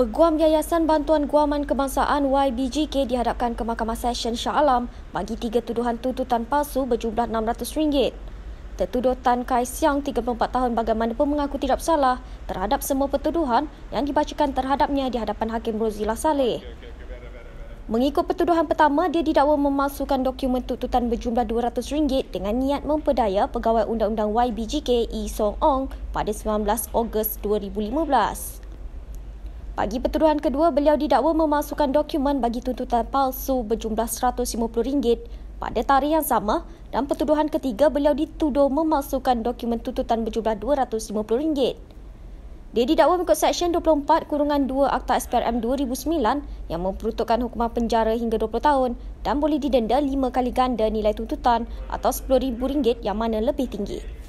Peguam Yayasan Bantuan Guaman Kebangsaan YBGK dihadapkan ke Mahkamah Session Shah Alam bagi tiga tuduhan tuntutan palsu berjumlah RM600. Tertuduh Tan Kai Siang 34 tahun bagaimanapun mengaku tidak salah terhadap semua pertuduhan yang dibacakan terhadapnya di hadapan Hakim Rozila Saleh. Mengikut pertuduhan pertama, dia didakwa memasukkan dokumen tuntutan berjumlah RM200 dengan niat mempedaya pegawai undang-undang YBGK E. Song Ong pada 19 Ogos 2015. Bagi pertuduhan kedua, beliau didakwa memasukkan dokumen bagi tuntutan palsu berjumlah RM150 pada tarikh yang sama dan pertuduhan ketiga beliau dituduh memasukkan dokumen tuntutan berjumlah RM250. Dia didakwa mengikut Seksyen 24 Kurungan 2 Akta SPRM 2009 yang memperuntukkan hukuman penjara hingga 20 tahun dan boleh didenda 5 kali ganda nilai tuntutan atau RM10,000 yang mana lebih tinggi.